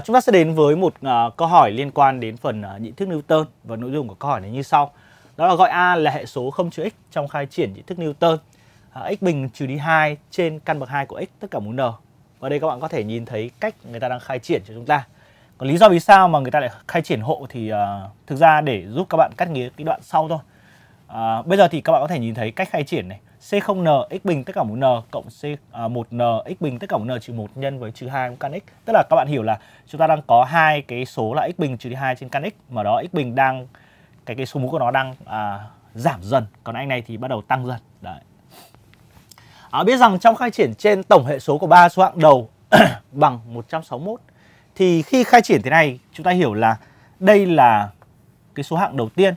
chúng ta sẽ đến với một à, câu hỏi liên quan đến phần à, nhị thức Newton và nội dung của câu hỏi này như sau. Đó là gọi A là hệ số không chữ x trong khai triển nhị thức Newton. À, x bình trừ đi 2 trên căn bậc 2 của x tất cả mũ n. Và đây các bạn có thể nhìn thấy cách người ta đang khai triển cho chúng ta. Còn lý do vì sao mà người ta lại khai triển hộ thì à, thực ra để giúp các bạn cắt nghĩa cái đoạn sau thôi. À, bây giờ thì các bạn có thể nhìn thấy cách khai triển này. C0n x bình tất cả một n cộng C à, 1n x bình tất cả một n trừ 1 nhân với trừ 2 căn x. Tức là các bạn hiểu là chúng ta đang có hai cái số là x bình trừ đi 2 trên căn x mà đó x bình đang cái cái số mũ của nó đang à, giảm dần, còn anh này thì bắt đầu tăng dần. Đấy. À, biết rằng trong khai triển trên tổng hệ số của ba số hạng đầu bằng 161 thì khi khai triển thế này chúng ta hiểu là đây là cái số hạng đầu tiên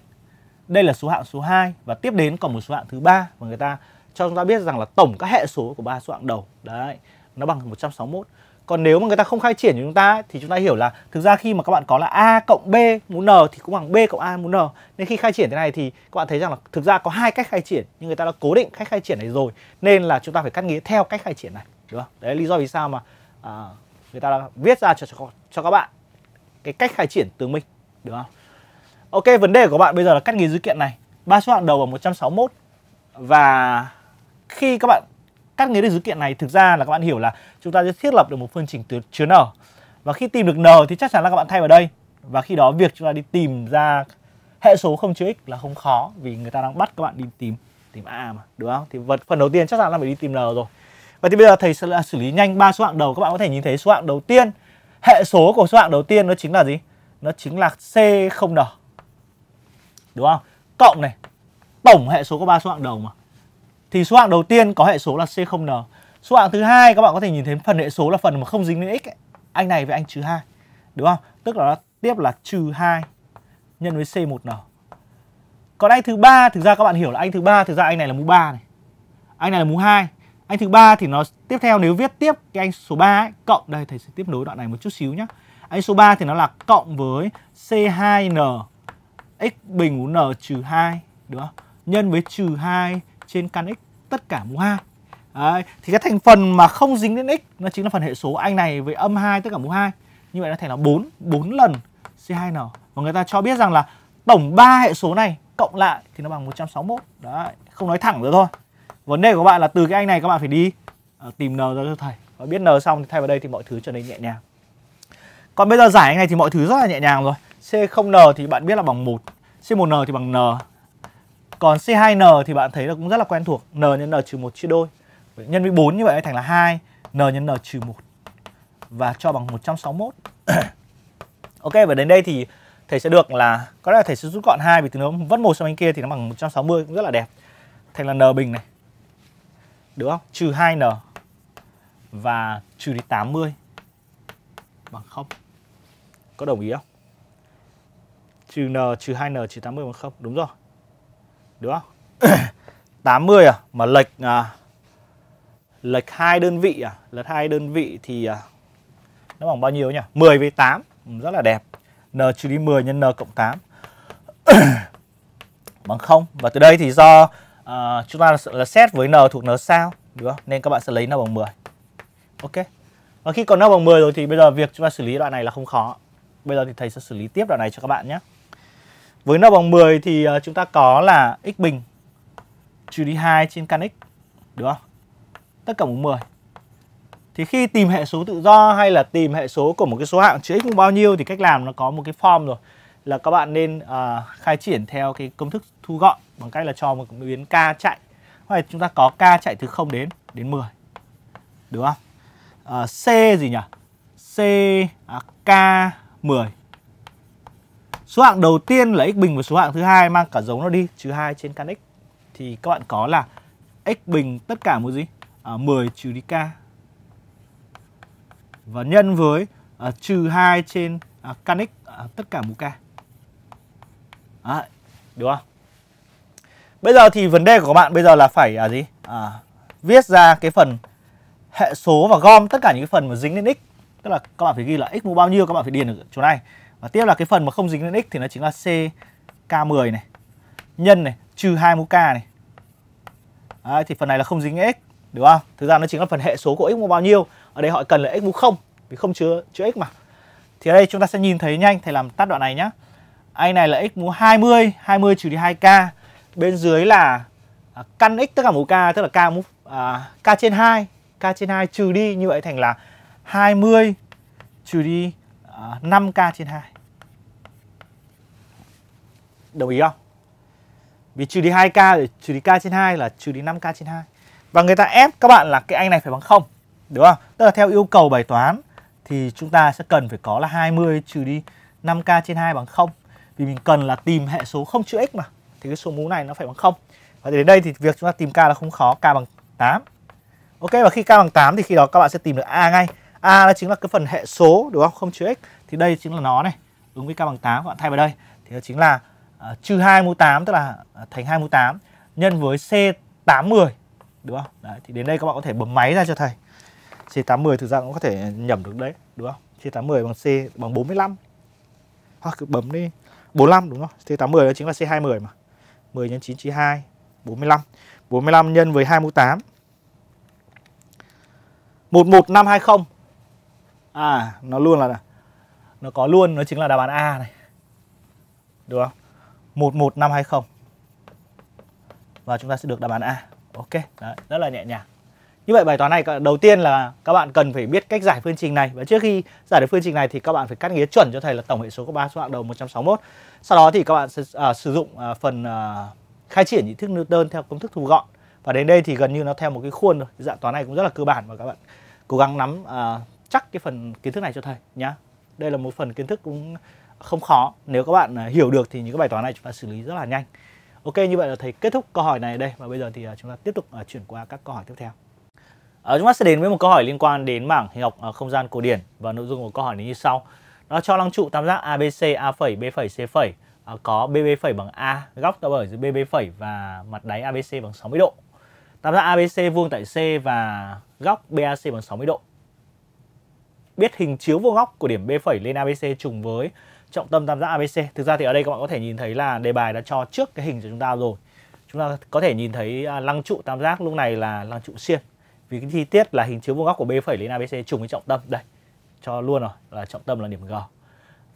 đây là số hạng số 2 và tiếp đến còn một số hạng thứ ba mà người ta cho chúng ta biết rằng là tổng các hệ số của ba số hạng đầu đấy nó bằng 161 còn nếu mà người ta không khai triển cho chúng ta thì chúng ta hiểu là thực ra khi mà các bạn có là a cộng b mũ n thì cũng bằng b cộng a mũ n nên khi khai triển thế này thì các bạn thấy rằng là thực ra có hai cách khai triển nhưng người ta đã cố định cách khai triển này rồi nên là chúng ta phải cắt nghĩa theo cách khai triển này đúng không đấy là lý do vì sao mà à, người ta đã viết ra cho, cho cho các bạn cái cách khai triển tương minh đúng không ok vấn đề của bạn bây giờ là cắt nghĩa dữ kiện này ba số hạng đầu bằng 161 và khi các bạn cắt nghĩa được dữ kiện này thực ra là các bạn hiểu là chúng ta sẽ thiết lập được một phương trình chứa n và khi tìm được n thì chắc chắn là các bạn thay vào đây và khi đó việc chúng ta đi tìm ra hệ số không chứa x là không khó vì người ta đang bắt các bạn đi tìm tìm a mà đúng không thì vật phần đầu tiên chắc chắn là phải đi tìm n rồi và thì bây giờ thầy sẽ là xử lý nhanh ba số hạng đầu các bạn có thể nhìn thấy số hạng đầu tiên hệ số của số hạng đầu tiên nó chính là gì nó chính là c không n đúng không cộng này tổng hệ số có ba số hạng đầu mà thì số hạng đầu tiên có hệ số là C0N. Số hạng thứ hai các bạn có thể nhìn thấy phần hệ số là phần mà không dính đến x ấy. Anh này với anh trừ 2. Đúng không? Tức là tiếp là trừ 2 nhân với C1N. Còn anh thứ ba thực ra các bạn hiểu là anh thứ ba thực ra anh này là mũ 3 này. Anh này là mũ 2. Anh thứ ba thì nó tiếp theo nếu viết tiếp cái anh số 3 ấy, cộng đây thầy sẽ tiếp nối đoạn này một chút xíu nhá Anh số 3 thì nó là cộng với C2N x bình mũ N trừ 2 đúng không? Nhân với trừ 2 trên căn x tất cả mũ 2. Đấy, thì cái thành phần mà không dính đến x nó chính là phần hệ số anh này với âm 2 tất cả mũ 2. Như vậy nó thành là 4, 4 lần C2N. Và người ta cho biết rằng là tổng 3 hệ số này cộng lại thì nó bằng 161. Đấy, không nói thẳng nữa thôi. Vấn đề của bạn là từ cái anh này các bạn phải đi ờ, tìm n ra cho thầy. Và biết n xong thì thay vào đây thì mọi thứ trở nên nhẹ nhàng. Còn bây giờ giải anh này thì mọi thứ rất là nhẹ nhàng rồi. C0n thì bạn biết là bằng 1, C1n thì bằng n, còn C2N thì bạn thấy là cũng rất là quen thuộc, N nhân N trừ 1 chia đôi. Nhân với 4 như vậy thành là 2, N nhân N trừ 1 và cho bằng 161. ok và đến đây thì thầy sẽ được là có lẽ là thầy sẽ rút gọn hai vì từ nó vất một sang bên kia thì nó bằng 160 cũng rất là đẹp. Thành là N bình này. Được không? Trừ 2N và trừ đi 80 bằng 0. Có đồng ý không? Trừ N, trừ 2N, trừ 80 bằng 0. Đúng rồi. Đúng không? 80 à mà lệch à, lệch hai đơn vị à, lệch hai đơn vị thì à, nó bằng bao nhiêu nhỉ? 10 với 8 ừ, rất là đẹp. N trừ đi 10 nhân n cộng 8 bằng 0 và từ đây thì do à, chúng ta là xét với n thuộc n sao đúng không? Nên các bạn sẽ lấy n bằng 10. Ok. Và khi còn n bằng 10 rồi thì bây giờ việc chúng ta xử lý đoạn này là không khó. Bây giờ thì thầy sẽ xử lý tiếp đoạn này cho các bạn nhé. Với nó bằng 10 thì ờ, chúng ta có là x bình trừ đi 2 trên căn x. Đúng không? Tất cả bằng 10. Thì khi tìm hệ số tự do hay là tìm hệ số của một cái số hạng chữ x bao nhiêu thì cách làm nó có một cái form rồi. Là các bạn nên uh, khai triển theo cái công thức thu gọn bằng cách là cho một biến k chạy. Hoặc chúng ta có k chạy từ 0 đến đến 10. Đúng không? Uh, C gì nhỉ? C à, K10 số hạng đầu tiên là x bình và số hạng thứ hai mang cả dấu nó đi trừ 2 trên căn x thì các bạn có là x bình tất cả một gì à, 10 trừ đi k và nhân với à, trừ 2 trên à, căn x à, tất cả mũ k à, được không bây giờ thì vấn đề của các bạn bây giờ là phải à, gì à, viết ra cái phần hệ số và gom tất cả những cái phần mà dính đến x tức là các bạn phải ghi là x mũ bao nhiêu các bạn phải điền ở chỗ này và tiếp là cái phần mà không dính lên x thì nó chính là CK10 này nhân này trừ 2 mũ K này. Đấy, thì phần này là không dính x đúng không? Thực ra nó chính là phần hệ số của x mũ bao nhiêu. Ở đây họ cần là x mũ 0 vì không chứa chứa x mà. Thì ở đây chúng ta sẽ nhìn thấy nhanh thầy làm tắt đoạn này nhá. Anh này là x mũ 20, 20 trừ đi 2k. Bên dưới là à, căn x tất cả mũ k tức là k mũ à, k trên 2, k trên 2 trừ đi như vậy thành là 20 trừ đi 5K trên 2 Đồng ý không? Vì trừ đi 2K rồi trừ đi K trên 2 là trừ đi 5K trên 2 Và người ta ép các bạn là cái anh này phải bằng 0 Đúng không? Tức là theo yêu cầu bài toán Thì chúng ta sẽ cần phải có là 20 trừ đi 5K trên 2 bằng 0 Vì mình cần là tìm hệ số không chữ x mà Thì cái số mũ này nó phải bằng 0 Và đến đây thì việc chúng ta tìm K là không khó K bằng 8 Ok và khi K bằng 8 thì khi đó các bạn sẽ tìm được A ngay A đó chính là cái phần hệ số đúng không? Không chứa x thì đây chính là nó này. Ứng với k bằng 8 các bạn thay vào đây thì đó chính là uh, trừ 2 mũ 8 tức là à, thành 2 mũ 8 nhân với C80 đúng không? Đấy thì đến đây các bạn có thể bấm máy ra cho thầy. C80 thực ra cũng có thể nhẩm được đấy, đúng không? C80 bằng C bằng 45. Hoặc cứ bấm đi. 45 đúng không? C80 đó chính là C20 mà. 10 nhân 9 chia 2 45. 45 nhân với 2 mũ 8. 11520 à nó luôn là nó có luôn nó chính là đáp án A này đúng không 11520 và chúng ta sẽ được đáp án A ok đấy, rất là nhẹ nhàng như vậy bài toán này đầu tiên là các bạn cần phải biết cách giải phương trình này và trước khi giải được phương trình này thì các bạn phải cắt nghĩa chuẩn cho thầy là tổng hệ số có ba số hạng đầu 161. Sau đó thì các bạn sẽ à, sử dụng à, phần à, khai triển nhị thức Newton theo công thức thu gọn. Và đến đây thì gần như nó theo một cái khuôn rồi. Dạng toán này cũng rất là cơ bản và các bạn cố gắng nắm à, chắc cái phần kiến thức này cho thầy nhá đây là một phần kiến thức cũng không khó nếu các bạn à, hiểu được thì những cái bài toán này chúng ta xử lý rất là nhanh ok như vậy là thầy kết thúc câu hỏi này đây và bây giờ thì à, chúng ta tiếp tục à, chuyển qua các câu hỏi tiếp theo ở chúng ta sẽ đến với một câu hỏi liên quan đến mảng hình học không gian cổ điển và nội dung của câu hỏi này như sau nó cho lăng trụ tam giác abc a phẩy b phẩy c phẩy có bb phẩy bằng a góc tạo bởi giữa bb phẩy và mặt đáy abc bằng 60 độ tam giác abc vuông tại c và góc bac bằng 60 độ biết hình chiếu vuông góc của điểm B lên ABC trùng với trọng tâm tam giác ABC. Thực ra thì ở đây các bạn có thể nhìn thấy là đề bài đã cho trước cái hình cho chúng ta rồi. Chúng ta có thể nhìn thấy à, lăng trụ tam giác lúc này là lăng trụ xiên. Vì cái chi tiết là hình chiếu vuông góc của B lên ABC trùng với trọng tâm. Đây, cho luôn rồi là trọng tâm là điểm G.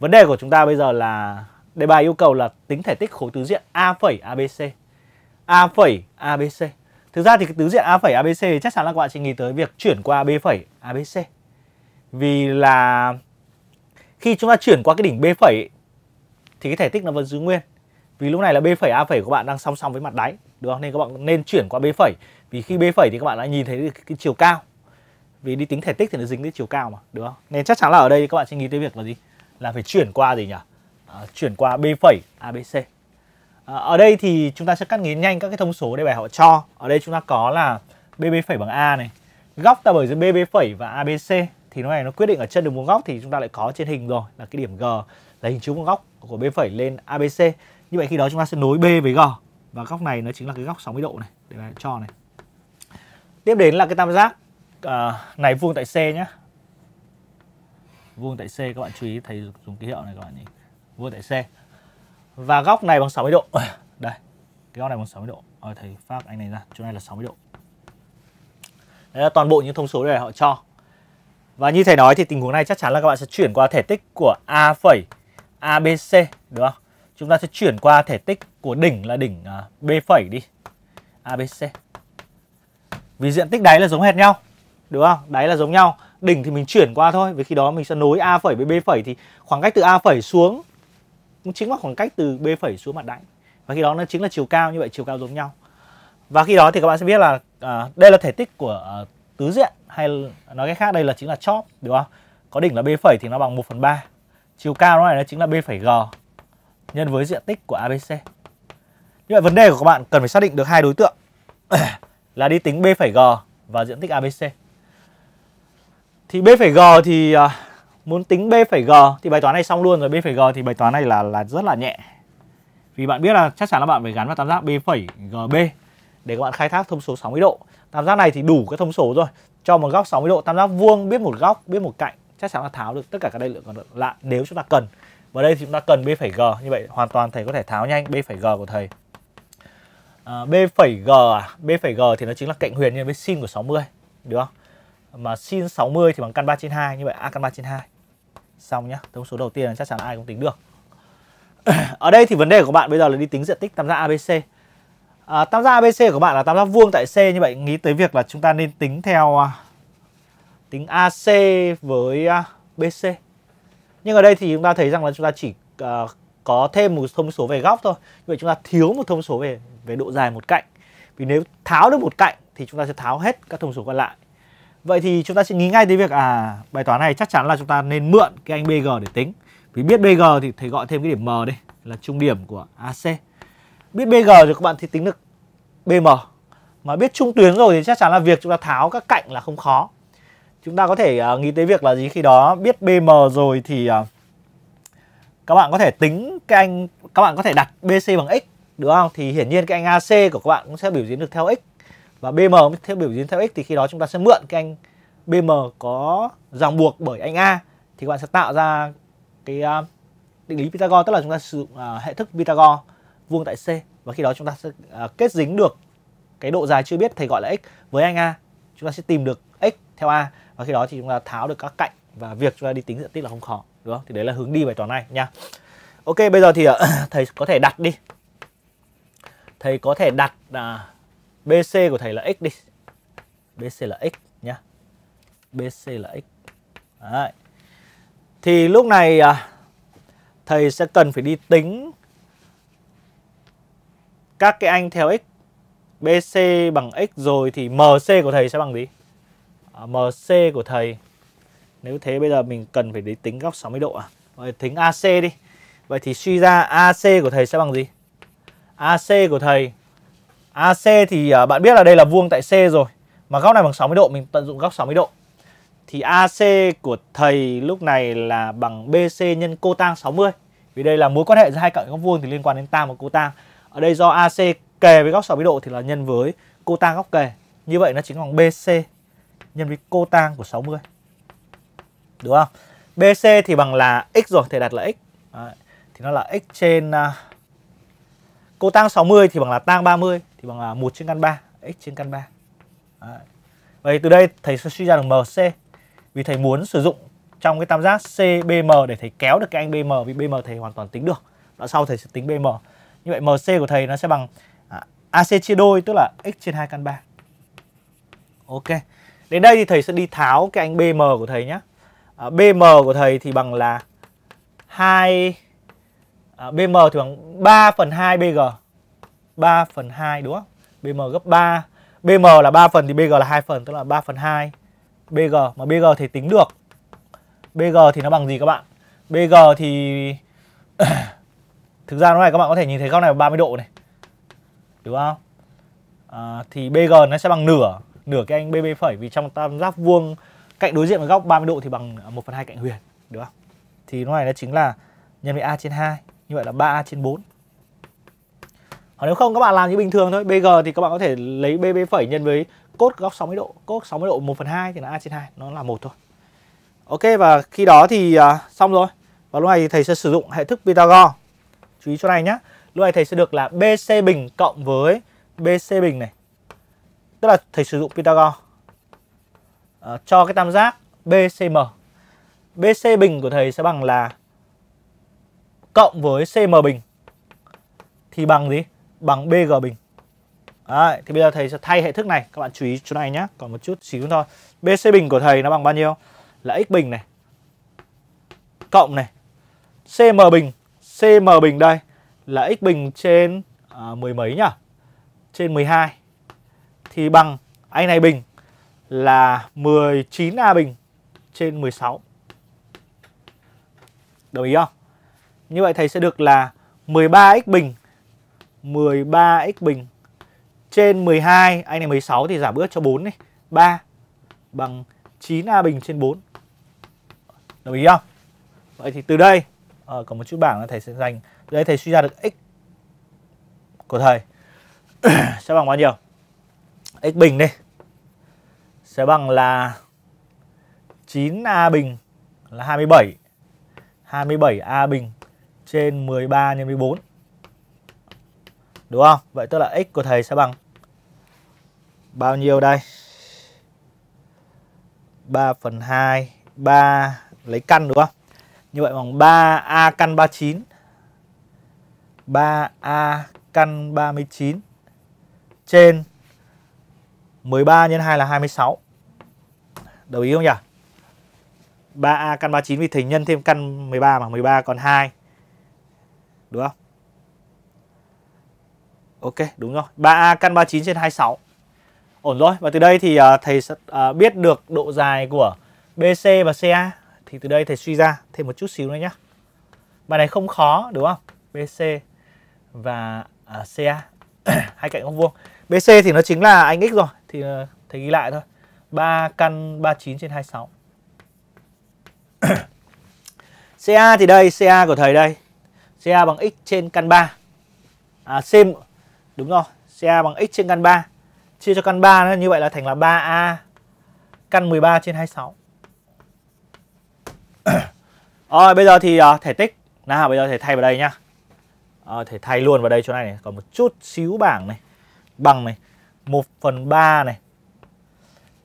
Vấn đề của chúng ta bây giờ là đề bài yêu cầu là tính thể tích khối tứ diện A'ABC. A'ABC. Thực ra thì cái tứ diện A'ABC chắc chắn là các bạn sẽ nghĩ tới việc chuyển qua B'ABC vì là khi chúng ta chuyển qua cái đỉnh B phẩy thì cái thể tích nó vẫn giữ nguyên vì lúc này là B phẩy A phẩy của bạn đang song song với mặt đáy được không? nên các bạn nên chuyển qua B phẩy vì khi B phẩy thì các bạn đã nhìn thấy cái, chiều cao vì đi tính thể tích thì nó dính đến chiều cao mà được không? nên chắc chắn là ở đây các bạn sẽ nghĩ tới việc là gì là phải chuyển qua gì nhỉ à, chuyển qua B phẩy ABC à, ờ, ở đây thì chúng ta sẽ cắt nghiến nhanh các cái thông số để bài họ cho ở đây chúng ta có là BB phẩy bằng A này góc ta bởi giữa BB phẩy và ABC thì nó này nó quyết định ở chân đường vuông góc thì chúng ta lại có trên hình rồi là cái điểm G là hình chữ vuông góc của B phẩy lên ABC. Như vậy khi đó chúng ta sẽ nối B với G và góc này nó chính là cái góc 60 độ này để là cho này. Tiếp đến là cái tam giác à, này vuông tại C nhé Vuông tại C các bạn chú ý thầy dùng ký hiệu này các bạn nhìn. Vuông tại C. Và góc này bằng 60 độ. Đây. Cái góc này bằng 60 độ. Rồi thầy phát anh này ra, chỗ này là 60 độ. Đấy là toàn bộ những thông số này họ cho. Và như thầy nói thì tình huống này chắc chắn là các bạn sẽ chuyển qua thể tích của A phẩy ABC đúng không? Chúng ta sẽ chuyển qua thể tích của đỉnh là đỉnh à, B phẩy đi. ABC. Vì diện tích đáy là giống hệt nhau. Đúng không? Đáy là giống nhau. Đỉnh thì mình chuyển qua thôi. Vì khi đó mình sẽ nối A phẩy với B phẩy thì khoảng cách từ A phẩy xuống cũng chính là khoảng cách từ B phẩy xuống mặt đáy. Và khi đó nó chính là chiều cao như vậy chiều cao giống nhau. Và khi đó thì các bạn sẽ biết là à, đây là thể tích của à, tứ diện hay nói cách khác đây là chính là chóp đúng không có đỉnh là b phẩy thì nó bằng 1 phần ba chiều cao nó này nó chính là b phẩy g nhân với diện tích của abc như vậy vấn đề của các bạn cần phải xác định được hai đối tượng là đi tính b phẩy g và diện tích abc thì b phẩy g thì à, muốn tính b phẩy g thì bài toán này xong luôn rồi b phẩy g thì bài toán này là là rất là nhẹ vì bạn biết là chắc chắn là bạn phải gắn vào tam giác b phẩy gb để các bạn khai thác thông số 60 độ tam giác này thì đủ cái thông số rồi cho một góc 60 độ tam giác vuông biết một góc biết một cạnh chắc chắn là tháo được tất cả các đại lượng còn lại nếu chúng ta cần và đây thì chúng ta cần b phẩy g như vậy hoàn toàn thầy có thể tháo nhanh b phẩy g của thầy à, b phẩy g à b phẩy g thì nó chính là cạnh huyền nhân với sin của 60 được không mà sin 60 thì bằng căn 3 trên 2 như vậy a căn 3 trên 2 xong nhá thông số đầu tiên chắc chắn là ai cũng tính được ở đây thì vấn đề của bạn bây giờ là đi tính diện tích tam giác abc À, tam giác ABC của bạn là tam giác vuông tại C như vậy nghĩ tới việc là chúng ta nên tính theo à, tính AC với à, BC. Nhưng ở đây thì chúng ta thấy rằng là chúng ta chỉ uh, có thêm một thông số về góc thôi. Như vậy chúng ta thiếu một thông số về về độ dài một cạnh. Vì nếu tháo được một cạnh thì chúng ta sẽ tháo hết các thông số còn lại. Vậy thì chúng ta sẽ nghĩ ngay tới việc à bài toán này chắc chắn là chúng ta nên mượn cái anh BG để tính. Vì biết BG thì thầy gọi thêm cái điểm M đây là trung điểm của AC biết BG thì các bạn thì tính được BM mà biết trung tuyến rồi thì chắc chắn là việc chúng ta tháo các cạnh là không khó chúng ta có thể uh, nghĩ tới việc là gì khi đó biết BM rồi thì uh, các bạn có thể tính cái anh các bạn có thể đặt BC bằng x đúng không thì hiển nhiên cái anh AC của các bạn cũng sẽ biểu diễn được theo x và BM theo biểu diễn theo x thì khi đó chúng ta sẽ mượn cái anh BM có ràng buộc bởi anh A thì các bạn sẽ tạo ra cái uh, định lý Pythagore tức là chúng ta sử dụng uh, hệ thức Pythagore vuông tại C và khi đó chúng ta sẽ à, kết dính được cái độ dài chưa biết thầy gọi là x với anh A chúng ta sẽ tìm được x theo A và khi đó thì chúng ta tháo được các cạnh và việc chúng ta đi tính diện tích là không khó đúng không? Thì đấy là hướng đi bài toán này nha. Ok bây giờ thì à, thầy có thể đặt đi. Thầy có thể đặt uh, à, BC của thầy là x đi. BC là x nhá. BC là x. Đấy. Thì lúc này uh, thầy sẽ cần phải đi tính các cái anh theo x BC bằng x rồi thì MC của thầy sẽ bằng gì? À, MC của thầy nếu thế bây giờ mình cần phải tính góc 60 độ à? Vậy tính AC đi. Vậy thì suy ra AC của thầy sẽ bằng gì? AC của thầy AC thì à, bạn biết là đây là vuông tại C rồi mà góc này bằng 60 độ mình tận dụng góc 60 độ. Thì AC của thầy lúc này là bằng BC nhân cô cotang 60. Vì đây là mối quan hệ giữa hai cạnh góc vuông thì liên quan đến tan và cô cotang ở đây do AC kề với góc 60 độ thì là nhân với cô tang góc kề như vậy nó chính bằng BC nhân với cô tang của 60 đúng không BC thì bằng là x rồi thể đặt là x Đấy. thì nó là x trên uh, cô tang 60 thì bằng là tang 30 thì bằng là 1 trên căn 3 x trên căn 3 Đấy. Vậy từ đây thầy sẽ suy ra được MC vì thầy muốn sử dụng trong cái tam giác CBM để thầy kéo được cái anh BM vì BM thầy hoàn toàn tính được. Đoạn sau thầy sẽ tính BM. Như vậy MC của thầy nó sẽ bằng à, AC chia đôi tức là x trên 2 căn 3. Ok. Đến đây thì thầy sẽ đi tháo cái anh BM của thầy nhé. À, BM của thầy thì bằng là 2 à, BM thì bằng 3 phần 2 BG. 3 phần 2 đúng không? BM gấp 3. BM là 3 phần thì BG là 2 phần tức là 3 phần 2 BG mà BG thì tính được. BG thì nó bằng gì các bạn? BG thì à, thực ra lúc này các bạn có thể nhìn thấy góc này là 30 độ này đúng không à, thì BG nó sẽ bằng nửa nửa cái anh BB phẩy vì trong tam giác vuông cạnh đối diện với góc 30 độ thì bằng 1 phần 2 cạnh huyền đúng không thì lúc này nó chính là nhân với A trên 2 như vậy là 3A trên 4 hoặc nếu không các bạn làm như bình thường thôi BG thì các bạn có thể lấy BB phẩy nhân với cốt góc 60 độ cốt 60 độ 1 phần 2 thì là A trên 2 nó là một thôi Ok và khi đó thì uh, xong rồi và lúc này thì thầy sẽ sử dụng hệ thức Pythagore chú ý chỗ này nhá lúc này thầy sẽ được là bc bình cộng với bc bình này tức là thầy sử dụng pythagore uh, cho cái tam giác bcm bc bình của thầy sẽ bằng là cộng với cm bình thì bằng gì bằng bg bình Đấy, thì bây giờ thầy sẽ thay hệ thức này các bạn chú ý chỗ này nhé còn một chút xíu thôi bc bình của thầy nó bằng bao nhiêu là x bình này cộng này cm bình CM bình đây là x bình trên à, mười mấy nhỉ? Trên 12 thì bằng anh này bình là 19A bình trên 16. Đồng ý không? Như vậy thầy sẽ được là 13x bình 13x bình trên 12, anh này 16 thì giảm bớt cho 4 này, 3 bằng 9A bình trên 4. Đồng ý không? Vậy thì từ đây à, có một chút bảng là thầy sẽ dành đây thầy suy ra được x của thầy sẽ bằng bao nhiêu x bình đi sẽ bằng là 9a bình là 27 27a bình trên 13 nhân với 4 đúng không vậy tức là x của thầy sẽ bằng bao nhiêu đây 3 phần 2 3 lấy căn đúng không như vậy bằng 3A căn 39. 3A căn 39 trên 13 x 2 là 26. Đồng ý không nhỉ? 3A căn 39 vì thỉnh nhân thêm căn 13 mà 13 còn 2. Đúng không? Ok, đúng rồi. 3A căn 39 trên 26. Ổn rồi. Và từ đây thì uh, thầy uh, biết được độ dài của BC và CA thì từ đây thầy suy ra thêm một chút xíu nữa nhé bài này không khó đúng không bc và à, ca hai cạnh góc vuông bc thì nó chính là anh x rồi thì ờ, thầy ghi lại thôi 3 căn 39 trên 26 ca thì đây ca của thầy đây ca bằng x trên căn 3 à, c đúng rồi ca bằng x trên căn 3 chia cho căn 3 nó như vậy là thành là 3a căn 13 trên 26 rồi ờ, bây giờ thì uh, thể tích nào bây giờ thể thay vào đây nhá à, Thể thay luôn vào đây chỗ này, này Còn một chút xíu bảng này Bằng này 1 phần 3 này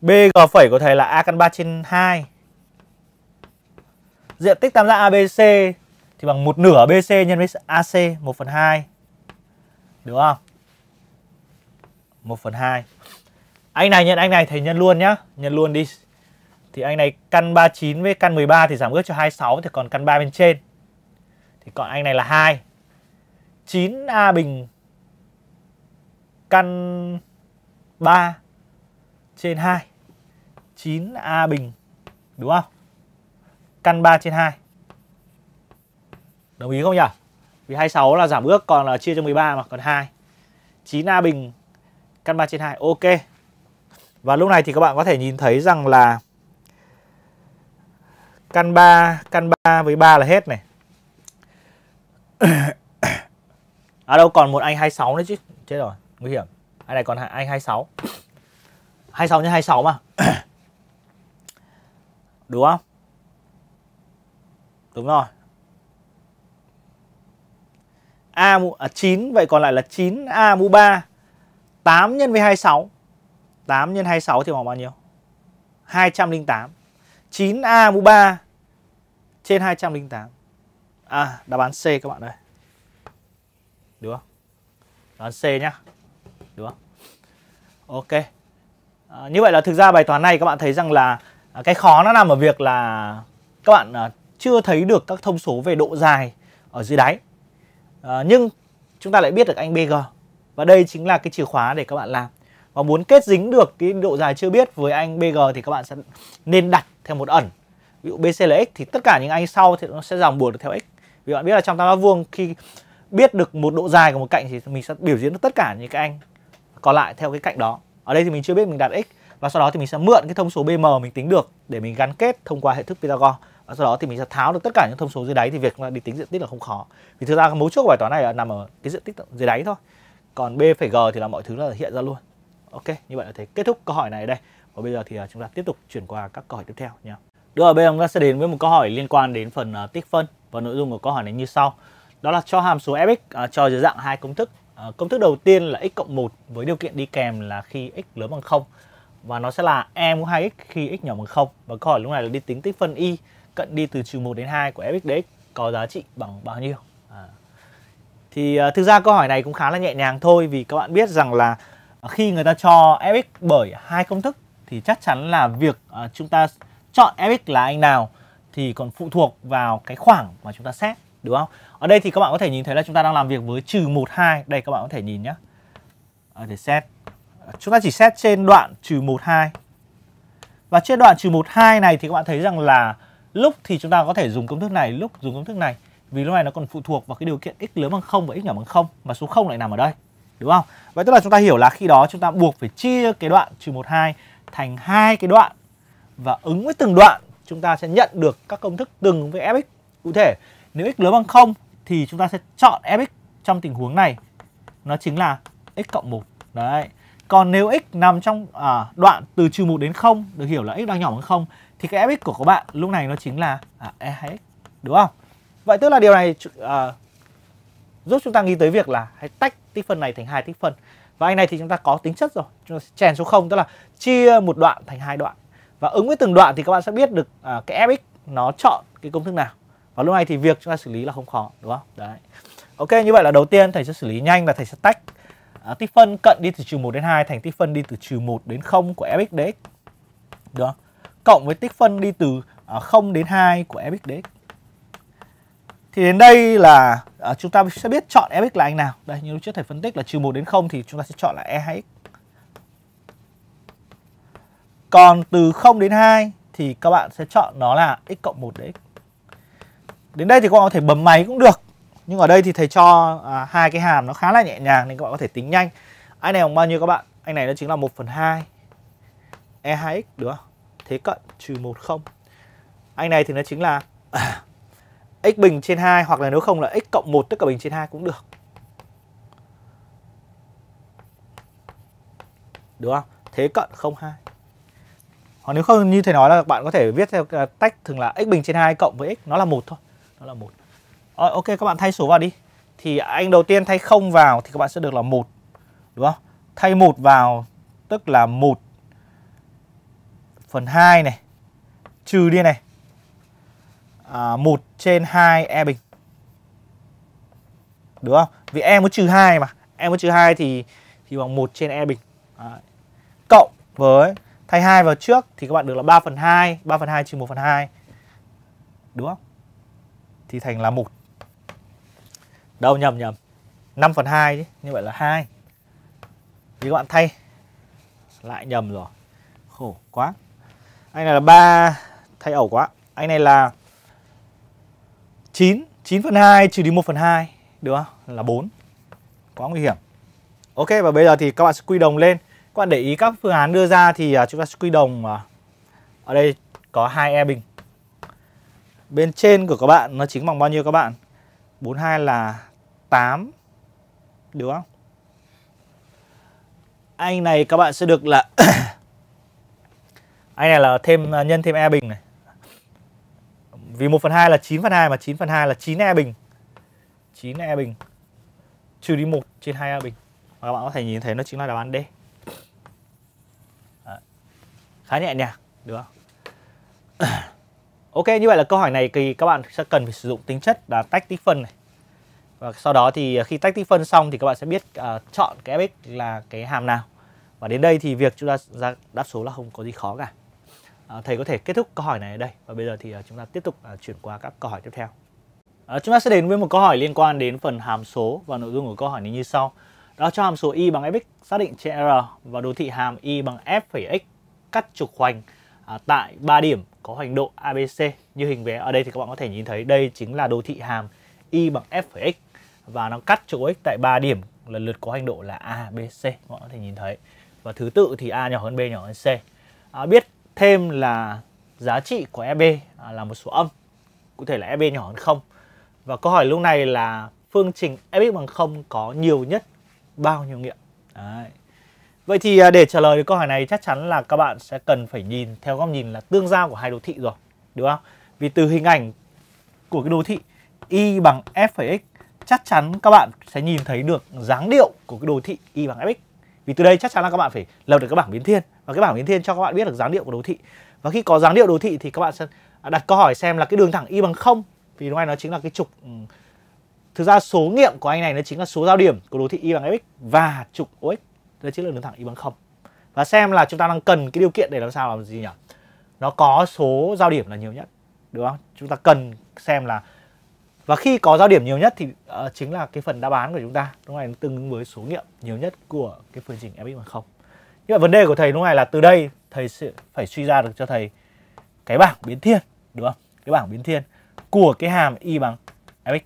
BG phẩy của thầy là A căn 3 trên 2 Diện tích tam giác ABC Thì bằng một nửa BC nhân với AC 1 phần 2 Được không 1 phần 2 Anh này nhân anh này thầy nhân luôn nhá Nhân luôn đi thì anh này căn 39 với căn 13 thì giảm ước cho 26 thì còn căn 3 bên trên thì còn anh này là 2 9A bình căn 3 trên 2 9A bình đúng không căn 3 trên 2 đồng ý không nhỉ vì 26 là giảm ước còn là chia cho 13 mà còn 2 9A bình căn 3 trên 2 ok và lúc này thì các bạn có thể nhìn thấy rằng là căn 3 căn 3 với 3 là hết này à đâu còn một anh 26 nữa chứ chết rồi nguy hiểm anh này còn anh 26 26 nhân 26 mà đúng không đúng rồi A mũ à, 9 vậy còn lại là 9 A mũ 3 8 nhân với 26 8 nhân 26 thì bằng bao nhiêu 208 9A mũ 3 trên 208. À, đáp án C các bạn ơi. Đúng không? Đáp án C nhá. Đúng không? Ok. À, như vậy là thực ra bài toán này các bạn thấy rằng là à, cái khó nó nằm ở việc là các bạn à, chưa thấy được các thông số về độ dài ở dưới đáy. À, nhưng chúng ta lại biết được anh BG. Và đây chính là cái chìa khóa để các bạn làm và muốn kết dính được cái độ dài chưa biết với anh BG thì các bạn sẽ nên đặt theo một ẩn ví dụ BCLX thì tất cả những anh sau thì nó sẽ dòng buộc được theo X vì bạn biết là trong tam giác vuông khi biết được một độ dài của một cạnh thì mình sẽ biểu diễn được tất cả những cái anh còn lại theo cái cạnh đó ở đây thì mình chưa biết mình đặt x và sau đó thì mình sẽ mượn cái thông số bm mình tính được để mình gắn kết thông qua hệ thức pythagore và sau đó thì mình sẽ tháo được tất cả những thông số dưới đáy thì việc đi tính diện tích là không khó vì thực ra cái mấu chốt của bài toán này là nằm ở cái diện tích dưới đáy thôi còn b phải g thì là mọi thứ là hiện ra luôn Ok, như vậy là thấy kết thúc câu hỏi này ở đây. Và bây giờ thì à, chúng ta tiếp tục chuyển qua các câu hỏi tiếp theo nhé. Được rồi, bây giờ chúng ta sẽ đến với một câu hỏi liên quan đến phần uh, tích phân và nội dung của câu hỏi này như sau. Đó là cho hàm số fx uh, cho dưới dạng hai công thức. Uh, công thức đầu tiên là x cộng 1 với điều kiện đi kèm là khi x lớn bằng 0 và nó sẽ là e mũ 2x khi x nhỏ bằng 0 và câu hỏi lúc này là đi tính tích phân y cận đi từ trừ 1 đến 2 của fx dx có giá trị bằng bao nhiêu. À. Thì uh, thực ra câu hỏi này cũng khá là nhẹ nhàng thôi vì các bạn biết rằng là Ờ, khi người ta cho FX bởi hai công thức thì chắc chắn là việc ờ, chúng ta chọn FX là anh nào thì còn phụ thuộc vào cái khoảng mà chúng ta xét đúng không? Ở đây thì các bạn có thể nhìn thấy là chúng ta đang làm việc với trừ 1, 2 Đây các bạn có thể nhìn nhé ờ, Để xét Chúng ta chỉ xét trên đoạn trừ 1, 2 Và trên đoạn trừ 1, 2 này thì các bạn thấy rằng là Lúc thì chúng ta có thể dùng công thức này, lúc dùng công thức này Vì lúc này nó còn phụ thuộc vào cái điều kiện x lớn bằng 0 và x nhỏ bằng 0 Mà số 0 lại nằm ở đây đúng không vậy tức là chúng ta hiểu là khi đó chúng ta buộc phải chia cái đoạn trừ một hai thành hai cái đoạn và ứng với từng đoạn chúng ta sẽ nhận được các công thức từng với fx cụ thể nếu x lớn bằng không thì chúng ta sẽ chọn fx trong tình huống này nó chính là x cộng một đấy còn nếu x nằm trong à, đoạn từ trừ 1 đến 0 được hiểu là x đang nhỏ bằng 0 thì cái fx của các bạn lúc này nó chính là à, e2x đúng không? Vậy tức là điều này à, giúp chúng ta nghĩ tới việc là hãy tách tích phân này thành hai tích phân và anh này thì chúng ta có tính chất rồi chúng ta chèn số 0 tức là chia một đoạn thành hai đoạn và ứng với từng đoạn thì các bạn sẽ biết được à, cái fx nó chọn cái công thức nào và lúc này thì việc chúng ta xử lý là không khó đúng không đấy ok như vậy là đầu tiên thầy sẽ xử lý nhanh là thầy sẽ tách à, tích phân cận đi từ trừ một đến 2 thành tích phân đi từ trừ một đến 0 của fx đấy, được không? cộng với tích phân đi từ à, 0 đến 2 của fx đấy. Thì đến đây là à, chúng ta sẽ biết chọn fx là anh nào. Đây như lúc trước thầy phân tích là trừ 1 đến 0 thì chúng ta sẽ chọn là e hay x. Còn từ 0 đến 2 thì các bạn sẽ chọn nó là x cộng 1 đấy Đến đây thì các bạn có thể bấm máy cũng được. Nhưng ở đây thì thầy cho à, hai cái hàm nó khá là nhẹ nhàng nên các bạn có thể tính nhanh. Anh này bằng bao nhiêu các bạn? Anh này nó chính là 1 phần 2 E2x đúng không? Thế cận trừ 1 0. Anh này thì nó chính là à, x bình trên 2 hoặc là nếu không là x cộng 1 tất cả bình trên 2 cũng được. Đúng không? Thế cận 02. Hoặc nếu không như thầy nói là bạn có thể viết theo à, tách thường là x bình trên 2 cộng với x nó là một thôi. Nó là một. Rồi ờ, ok các bạn thay số vào đi. Thì anh đầu tiên thay không vào thì các bạn sẽ được là một Đúng không? Thay một vào tức là 1 phần 2 này trừ đi này à, 1 trên 2 e bình Đúng không? Vì e muốn trừ 2 mà E muốn trừ 2 thì thì bằng 1 trên e bình Đấy. Cộng với thay 2 vào trước thì các bạn được là 3 phần 2 3 phần 2 trừ 1 phần 2 Đúng không? Thì thành là 1 Đâu nhầm nhầm 5 phần 2 chứ Như vậy là 2 Thì các bạn thay Lại nhầm rồi Khổ quá Anh này là 3 Thay ẩu quá Anh này là 9 9 phần 2 trừ đi 1 phần 2 Được không? Là 4 Quá nguy hiểm Ok và bây giờ thì các bạn sẽ quy đồng lên Các bạn để ý các phương án đưa ra thì à, chúng ta sẽ quy đồng à, Ở đây có hai e bình Bên trên của các bạn nó chính bằng bao nhiêu các bạn? 42 là 8 Được không? Anh này các bạn sẽ được là Anh này là thêm à, nhân thêm e bình này vì 1 phần 2 là 9 phần 2 mà 9 phần 2 là 9 e bình 9 e bình trừ đi 1 trên 2 e bình và các bạn có thể nhìn thấy nó chính là đáp án D Đấy. khá nhẹ nhàng được không? ok như vậy là câu hỏi này thì các bạn sẽ cần phải sử dụng tính chất là tách tích phân này và sau đó thì khi tách tích phân xong thì các bạn sẽ biết uh, chọn cái fx là cái hàm nào và đến đây thì việc chúng ta ra đáp số là không có gì khó cả Ờ, thầy có thể kết thúc câu hỏi này ở đây và bây giờ thì ờ, chúng ta tiếp tục ờ, chuyển qua các câu hỏi tiếp theo. Chúng ta sẽ đến với một câu hỏi liên quan đến phần hàm số và nội dung của câu hỏi này như sau. Đó cho hàm số y bằng fx xác định trên r và đồ thị hàm y bằng f x cắt trục hoành à, tại 3 điểm có hoành độ ABC như hình vẽ ở đây thì các bạn có thể nhìn thấy đây chính là đồ thị hàm y bằng f x và nó cắt trục x tại 3 điểm lần lượt có hoành độ là A, B, C các bạn có thể nhìn thấy và thứ tự thì A nhỏ hơn B nhỏ hơn C à, biết thêm là giá trị của EB à, là một số âm cụ thể là EB nhỏ hơn không và câu hỏi lúc này là phương trình Eb bằng không có nhiều nhất bao nhiêu nghiệm Đấy. Vậy thì à, để trả lời được câu hỏi này chắc chắn là các bạn sẽ cần phải nhìn theo góc nhìn là tương giao của hai đồ thị rồi đúng không? Vì từ hình ảnh của cái đồ thị y bằng f x chắc chắn các bạn sẽ nhìn thấy được dáng điệu của cái đồ thị y bằng fx vì từ đây chắc chắn là các bạn phải lập được cái bảng biến thiên và cái bảng biến thiên cho các bạn biết được dáng điệu của đồ thị và khi có dáng điệu đồ thị thì các bạn sẽ đặt câu hỏi xem là cái đường thẳng y bằng không vì đúng anh nó chính là cái trục ừ. thực ra số nghiệm của anh này nó chính là số giao điểm của đồ thị y bằng fx và trục ox đó chính là đường thẳng y bằng không và xem là chúng ta đang cần cái điều kiện để làm sao làm gì nhỉ nó có số giao điểm là nhiều nhất đúng không chúng ta cần xem là và khi có giao điểm nhiều nhất thì uh, chính là cái phần đáp án của chúng ta lúc này tương ứng với số nghiệm nhiều nhất của cái phương trình fx bằng không nhưng mà vấn đề của thầy lúc này là từ đây thầy sẽ phải suy ra được cho thầy cái bảng biến thiên đúng không cái bảng biến thiên của cái hàm y bằng fx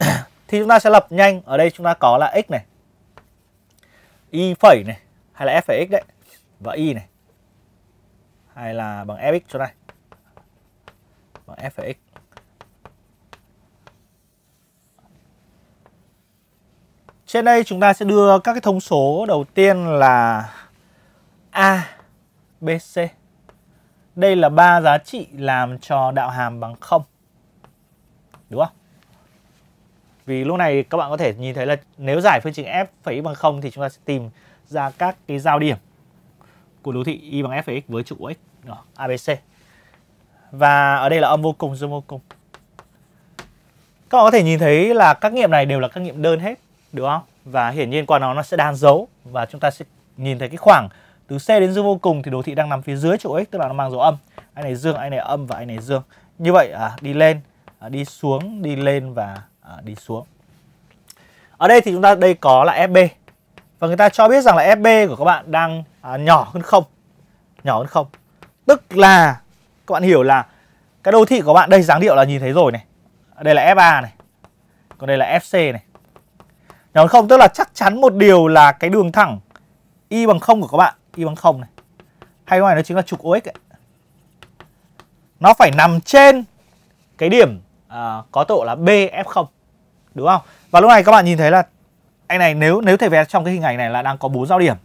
thì chúng ta sẽ lập nhanh ở đây chúng ta có là x này y phẩy này hay là f phẩy x đấy và y này hay là bằng fx chỗ này bằng f phẩy x Trên đây chúng ta sẽ đưa các cái thông số đầu tiên là A, B, C. Đây là ba giá trị làm cho đạo hàm bằng 0. Đúng không? Vì lúc này các bạn có thể nhìn thấy là nếu giải phương trình f phải y bằng 0 thì chúng ta sẽ tìm ra các cái giao điểm của đồ thị y bằng f x với trục x đó, ABC. Và ở đây là âm vô cùng dương vô cùng. Các bạn có thể nhìn thấy là các nghiệm này đều là các nghiệm đơn hết đúng không? Và hiển nhiên qua nó nó sẽ đan dấu và chúng ta sẽ nhìn thấy cái khoảng từ C đến dương vô cùng thì đồ thị đang nằm phía dưới chỗ x tức là nó mang dấu âm. Anh này dương, anh này âm và anh này dương. Như vậy à, đi lên, à, đi xuống, đi lên và à, đi xuống. Ở đây thì chúng ta đây có là FB. Và người ta cho biết rằng là FB của các bạn đang à, nhỏ hơn không Nhỏ hơn không Tức là các bạn hiểu là cái đồ thị của bạn đây dáng điệu là nhìn thấy rồi này. Đây là FA này. Còn đây là FC này. Nhớ không? Tức là chắc chắn một điều là cái đường thẳng y bằng 0 của các bạn, y bằng 0 này. Hay ngoài nó chính là trục OX ấy. Nó phải nằm trên cái điểm à, có độ là BF0. Đúng không? Và lúc này các bạn nhìn thấy là anh này nếu nếu thể vẽ trong cái hình ảnh này là đang có bốn giao điểm.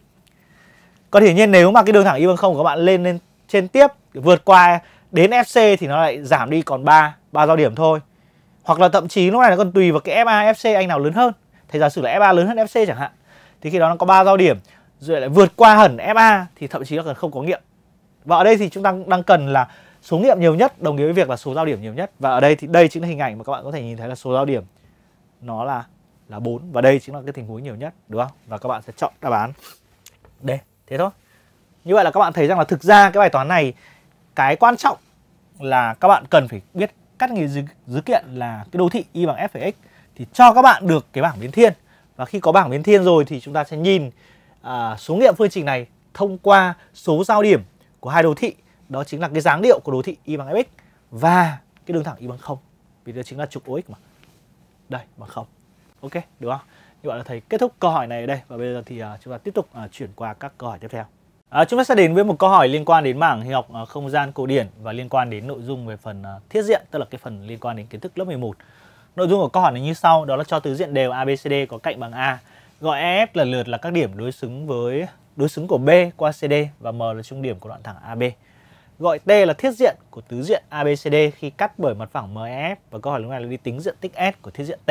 Còn hiển nhiên nếu mà cái đường thẳng y bằng 0 của các bạn lên lên trên tiếp vượt qua đến FC thì nó lại giảm đi còn 3 ba giao điểm thôi. Hoặc là thậm chí lúc này nó còn tùy vào cái FA FC anh nào lớn hơn thì giả sử là FA lớn hơn FC chẳng hạn Thì khi đó nó có ba giao điểm Rồi lại vượt qua hẳn FA Thì thậm chí là cần không có nghiệm Và ở đây thì chúng ta đang cần là số nghiệm nhiều nhất đồng nghĩa với việc là số giao điểm nhiều nhất Và ở đây thì đây chính là hình ảnh mà các bạn có thể nhìn thấy là số giao điểm Nó là là 4 Và đây chính là cái tình huống nhiều nhất đúng không? Và các bạn sẽ chọn đáp án D Thế thôi Như vậy là các bạn thấy rằng là thực ra cái bài toán này Cái quan trọng là các bạn cần phải biết cắt nghề dữ, dữ kiện là cái đô thị y bằng f x thì cho các bạn được cái bảng biến thiên và khi có bảng biến thiên rồi thì chúng ta sẽ nhìn à, số nghiệm phương trình này thông qua số giao điểm của hai đồ thị đó chính là cái dáng điệu của đồ thị y bằng fx và cái đường thẳng y bằng không vì đó chính là trục ox mà đây bằng không ok được không như bạn đã thấy kết thúc câu hỏi này ở đây và bây giờ thì à, chúng ta tiếp tục à, chuyển qua các câu hỏi tiếp theo À, chúng ta sẽ đến với một câu hỏi liên quan đến mảng hình học à, không gian cổ điển và liên quan đến nội dung về phần à, thiết diện tức là cái phần liên quan đến kiến thức lớp 11. Nội dung của câu hỏi này như sau, đó là cho tứ diện đều ABCD có cạnh bằng A. Gọi EF lần lượt là các điểm đối xứng với đối xứng của B qua CD và M là trung điểm của đoạn thẳng AB. Gọi T là thiết diện của tứ diện ABCD khi cắt bởi mặt phẳng MEF và câu hỏi lúc này là đi tính diện tích S của thiết diện T.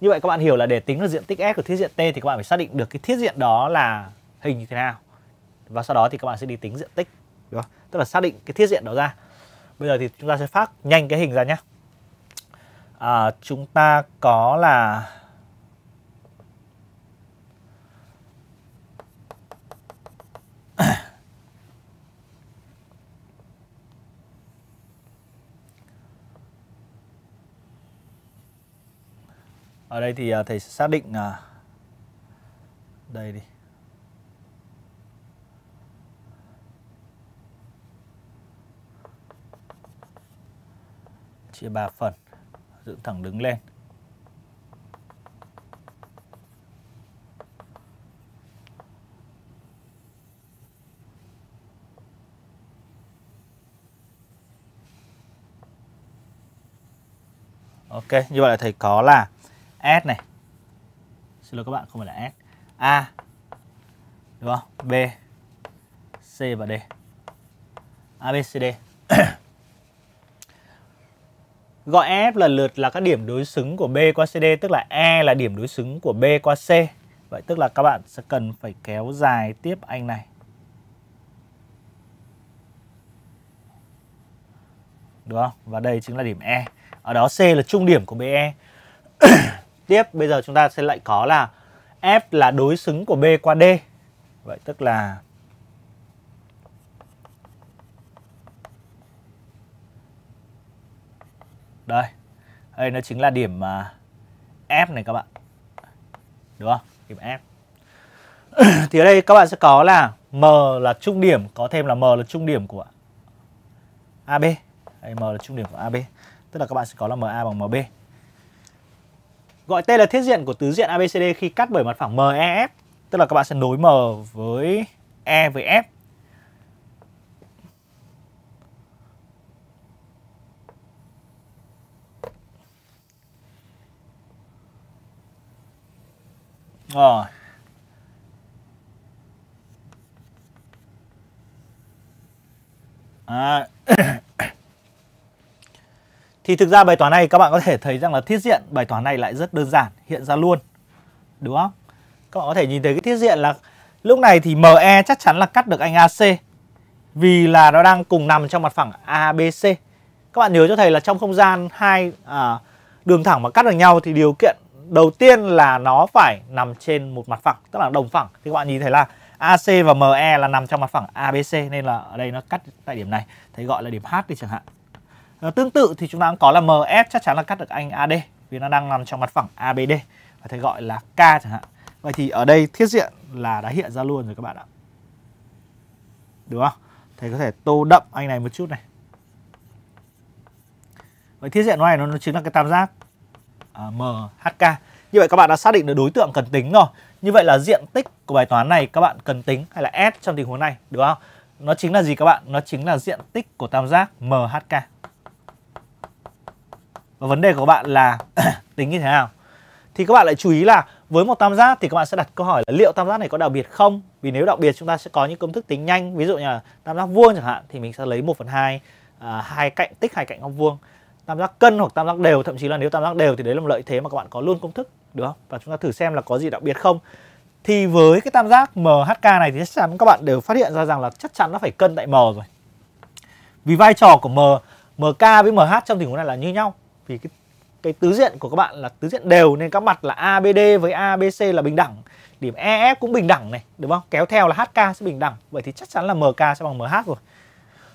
Như vậy các bạn hiểu là để tính được diện tích S của thiết diện T thì các bạn phải xác định được cái thiết diện đó là hình như thế nào. Và sau đó thì các bạn sẽ đi tính diện tích. Đúng Tức là xác định cái thiết diện đó ra. Bây giờ thì chúng ta sẽ phát nhanh cái hình ra nhé à, chúng ta có là ở đây thì à, thầy xác định à, đây đi chia ba phần giữ thẳng đứng lên Ok, như vậy là thầy có là S này. Xin lỗi các bạn, không phải là S. A. Đúng không? B. C và D. A, B, C, D. gọi e F lần lượt là các điểm đối xứng của B qua CD tức là E là điểm đối xứng của B qua C. Vậy tức là các bạn sẽ cần phải kéo dài tiếp anh này. đúng không? Và đây chính là điểm E. Ở đó C là trung điểm của BE. tiếp bây giờ chúng ta sẽ lại có là F là đối xứng của B qua D. Vậy tức là Đây. Đây nó chính là điểm mà F này các bạn. Đúng không? Điểm F. thì ở đây các bạn sẽ có là M là trung điểm, có thêm là M là trung điểm của AB. Đây, M là trung điểm của AB. Tức là các bạn sẽ có là MA bằng MB. Gọi T là thiết diện của tứ diện ABCD khi cắt bởi mặt phẳng MEF, tức là các bạn sẽ nối M với E với F rồi à. thì thực ra bài toán này các bạn có thể thấy rằng là thiết diện bài toán này lại rất đơn giản hiện ra luôn đúng không các bạn có thể nhìn thấy cái thiết diện là lúc này thì ME chắc chắn là cắt được anh AC vì là nó đang cùng nằm trong mặt phẳng ABC các bạn nhớ cho thầy là trong không gian hai à, đường thẳng mà cắt được nhau thì điều kiện đầu tiên là nó phải nằm trên một mặt phẳng tức là đồng phẳng thì các bạn nhìn thấy là AC và ME là nằm trong mặt phẳng ABC nên là ở đây nó cắt tại điểm này thấy gọi là điểm H đi chẳng hạn à, tương tự thì chúng ta cũng có là MS chắc chắn là cắt được anh AD vì nó đang nằm trong mặt phẳng ABD và thấy gọi là K chẳng hạn vậy thì ở đây thiết diện là đã hiện ra luôn rồi các bạn ạ đúng không thầy có thể tô đậm anh này một chút này vậy thiết diện của này nó, nó chính là cái tam giác À, MHK. Như vậy các bạn đã xác định được đối tượng cần tính rồi. Như vậy là diện tích của bài toán này các bạn cần tính hay là S trong tình huống này, đúng không? Nó chính là gì các bạn? Nó chính là diện tích của tam giác MHK. Và vấn đề của các bạn là tính như thế nào? Thì các bạn lại chú ý là với một tam giác thì các bạn sẽ đặt câu hỏi là liệu tam giác này có đặc biệt không? Vì nếu đặc biệt chúng ta sẽ có những công thức tính nhanh, ví dụ như là tam giác vuông chẳng hạn thì mình sẽ lấy 1 phần 2 à, hai cạnh tích hai cạnh góc vuông tam giác cân hoặc tam giác đều thậm chí là nếu tam giác đều thì đấy là một lợi thế mà các bạn có luôn công thức được không và chúng ta thử xem là có gì đặc biệt không thì với cái tam giác MHK này thì chắc chắn các bạn đều phát hiện ra rằng là chắc chắn nó phải cân tại M rồi vì vai trò của M MK với MH trong tình huống này là như nhau vì cái cái tứ diện của các bạn là tứ diện đều nên các mặt là ABD với ABC là bình đẳng điểm EF cũng bình đẳng này đúng không kéo theo là HK sẽ bình đẳng vậy thì chắc chắn là MK sẽ bằng MH rồi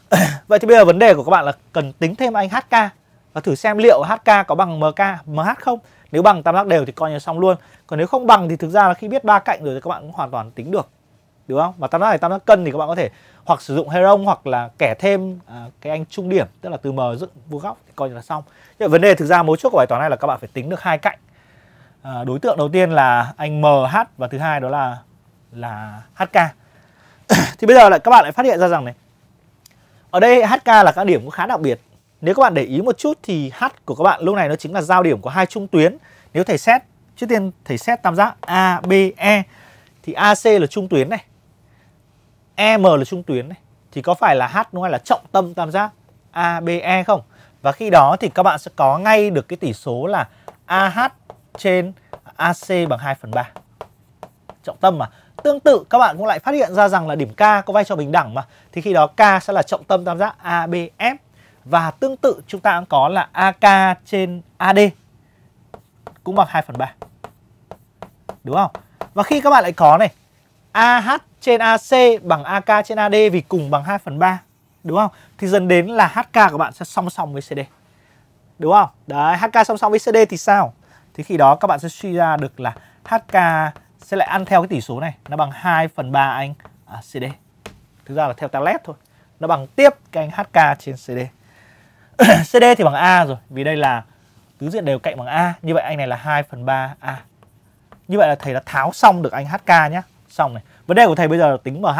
vậy thì bây giờ vấn đề của các bạn là cần tính thêm anh HK và thử xem liệu HK có bằng MK, MH không. Nếu bằng tam giác đều thì coi như xong luôn. Còn nếu không bằng thì thực ra là khi biết ba cạnh rồi thì các bạn cũng hoàn toàn tính được. Đúng không? Và tam giác này tam giác cân thì các bạn có thể hoặc sử dụng heron hoặc là kẻ thêm à, cái anh trung điểm tức là từ m dựng vuông góc thì coi như là xong. Nhưng vấn đề thực ra mấu chốt của bài toán này là các bạn phải tính được hai cạnh. À, đối tượng đầu tiên là anh MH và thứ hai đó là là HK. thì bây giờ lại các bạn lại phát hiện ra rằng này ở đây HK là các điểm cũng khá đặc biệt nếu các bạn để ý một chút thì H của các bạn lúc này nó chính là giao điểm của hai trung tuyến. Nếu thầy xét, trước tiên thầy xét tam giác ABE thì AC là trung tuyến này. EM là trung tuyến này. Thì có phải là H nó hay là trọng tâm tam giác ABE không? Và khi đó thì các bạn sẽ có ngay được cái tỷ số là AH trên AC bằng 2 phần 3. Trọng tâm mà. Tương tự các bạn cũng lại phát hiện ra rằng là điểm K có vai trò bình đẳng mà. Thì khi đó K sẽ là trọng tâm tam giác ABF và tương tự chúng ta cũng có là AK trên AD cũng bằng 2 phần 3. Đúng không? Và khi các bạn lại có này AH trên AC bằng AK trên AD vì cùng bằng 2 phần 3. Đúng không? Thì dần đến là HK của bạn sẽ song song với CD. Đúng không? Đấy, HK song song với CD thì sao? Thì khi đó các bạn sẽ suy ra được là HK sẽ lại ăn theo cái tỷ số này. Nó bằng 2 phần 3 anh à, CD. Thực ra là theo ta led thôi. Nó bằng tiếp cái anh HK trên CD. CD thì bằng A rồi vì đây là tứ diện đều cạnh bằng A như vậy anh này là 2 phần 3 A như vậy là thầy đã tháo xong được anh HK nhé xong này vấn đề của thầy bây giờ là tính MH